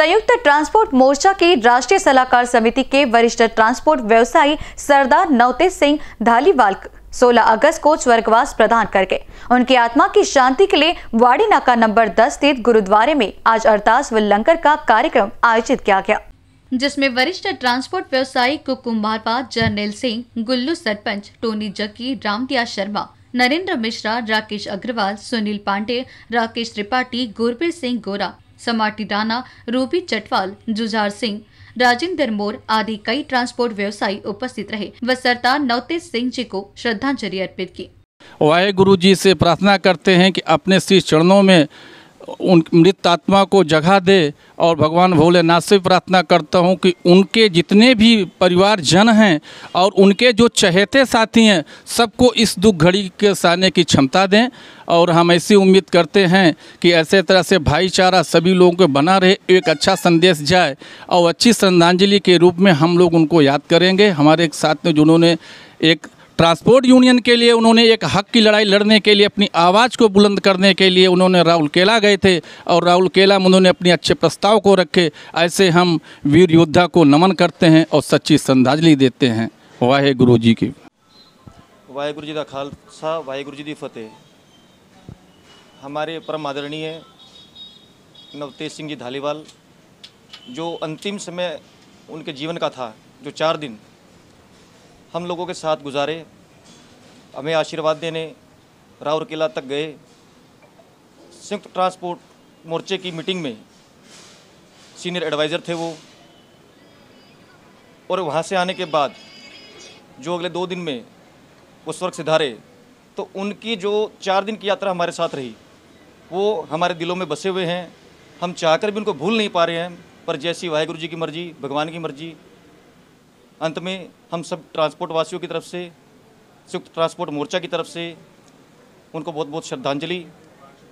संयुक्त ट्रांसपोर्ट मोर्चा की राष्ट्रीय सलाहकार समिति के वरिष्ठ ट्रांसपोर्ट व्यवसायी सरदार नवतेज सिंह धालीवाल 16 अगस्त को स्वर्गवास प्रदान कर गए उनकी आत्मा की शांति के लिए वाड़ी नाका नंबर 10 स्थित गुरुद्वारे में आज अरदास व लंगर का कार्यक्रम आयोजित किया गया जिसमें वरिष्ठ ट्रांसपोर्ट व्यवसायी कुकुम भापा जर्नेल सिंह गुल्लू सरपंच टोनी जक्की रामदिया शर्मा नरेंद्र मिश्रा राकेश अग्रवाल सुनील पांडे राकेश त्रिपाठी गुरबीर सिंह गोरा समाटी राणा रूपी चटवाल जुजार सिंह राजेंद्र मोर आदि कई ट्रांसपोर्ट व्यवसायी उपस्थित रहे व सरदार नवतेज सिंह जी को श्रद्धांजलि अर्पित की वाहे गुरु जी से प्रार्थना करते हैं कि अपने श्री चरणों में उन मृत आत्मा को जगह दे और भगवान भोलेनाथ से प्रार्थना करता हूँ कि उनके जितने भी परिवार जन हैं और उनके जो चहेते साथी हैं सबको इस दुख घड़ी के सहने की क्षमता दें और हम ऐसी उम्मीद करते हैं कि ऐसे तरह से भाईचारा सभी लोगों के बना रहे एक अच्छा संदेश जाए और अच्छी श्रद्धांजलि के रूप में हम लोग उनको याद करेंगे हमारे एक साथ में जिन्होंने एक ट्रांसपोर्ट यूनियन के लिए उन्होंने एक हक की लड़ाई लड़ने के लिए अपनी आवाज़ को बुलंद करने के लिए उन्होंने राहुल केला गए थे और राहुल केला में उन्होंने अपने अच्छे प्रस्ताव को रखे ऐसे हम वीर योद्धा को नमन करते हैं और सच्ची श्रद्धांजलि देते हैं वाहे गुरु जी की वाहे गुरु जी का खालसा वाहे गुरु जी की फतेह हमारे परम आदरणीय नवतेज सिंह जी धालीवाल जो अंतिम समय उनके जीवन का था जो चार दिन हम लोगों के साथ गुजारे हमें आशीर्वाद देने रावर किला तक गए संयुक्त ट्रांसपोर्ट मोर्चे की मीटिंग में सीनियर एडवाइज़र थे वो और वहाँ से आने के बाद जो अगले दो दिन में वो स्वर्ग सिधारे तो उनकी जो चार दिन की यात्रा हमारे साथ रही वो हमारे दिलों में बसे हुए हैं हम चाहकर भी उनको भूल नहीं पा रहे हैं पर जैसी वाहेगुरु जी की मर्जी भगवान की मर्जी अंत में हम सब ट्रांसपोर्ट वासियों की तरफ से संयुक्त ट्रांसपोर्ट मोर्चा की तरफ से उनको बहुत बहुत श्रद्धांजलि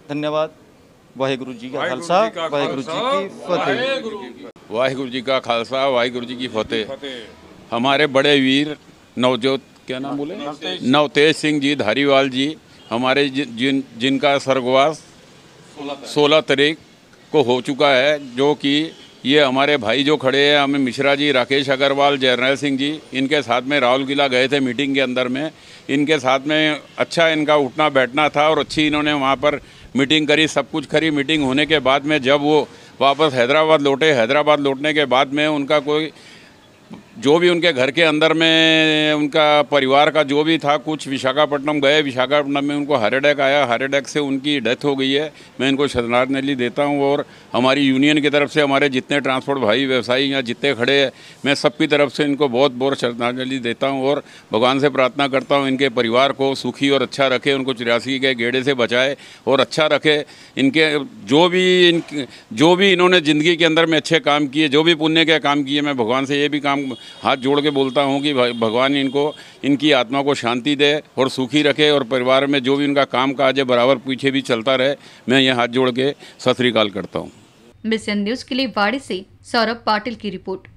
धन्यवाद वाहेगुरु जी का खालसा वाहेगुरु जी की फतेह वाहेगुरु जी का खालसा वाहेगुरु जी की फतेह हमारे बड़े वीर नवजोत क्या नाम बोले नवतेज सिंह जी धारीवाल जी हमारे जिन जिनका स्वर्गवास सोलह तारीख को हो चुका है जो कि ये हमारे भाई जो खड़े हैं हमें मिश्रा जी राकेश अग्रवाल जरनैल सिंह जी इनके साथ में राहुल किला गए थे मीटिंग के अंदर में इनके साथ में अच्छा इनका उठना बैठना था और अच्छी इन्होंने वहाँ पर मीटिंग करी सब कुछ करी मीटिंग होने के बाद में जब वो वापस हैदराबाद लौटे हैदराबाद लौटने के बाद में उनका कोई जो भी उनके घर के अंदर में उनका परिवार का जो भी था कुछ विशाखापट्टनम गए विशाखापट्टनम में उनको हार्ट अटैक आया हार्ट अटैक से उनकी डेथ हो गई है मैं इनको श्रद्धांजलि देता हूँ और हमारी यूनियन की तरफ से हमारे जितने ट्रांसपोर्ट भाई व्यवसायी या जितने खड़े हैं मैं सबकी तरफ से इनको बहुत बहुत श्रद्धांजलि देता हूँ और भगवान से प्रार्थना करता हूँ इनके परिवार को सुखी और अच्छा रखे उनको चिरासी के गेड़े से बचाए और अच्छा रखे इनके जो भी इन जो भी इन्होंने ज़िंदगी के अंदर में अच्छे काम किए जो भी पुण्य के काम किए मैं भगवान से ये भी काम हाथ जोड़ के बोलता हूँ कि भगवान इनको इनकी आत्मा को शांति दे और सुखी रखे और परिवार में जो भी इनका काम काज है बराबर पीछे भी चलता रहे मैं ये हाथ जोड़ के सत श्रीकाल करता हूँ मिशन न्यूज़ के लिए बाड़ी से सौरभ पाटिल की रिपोर्ट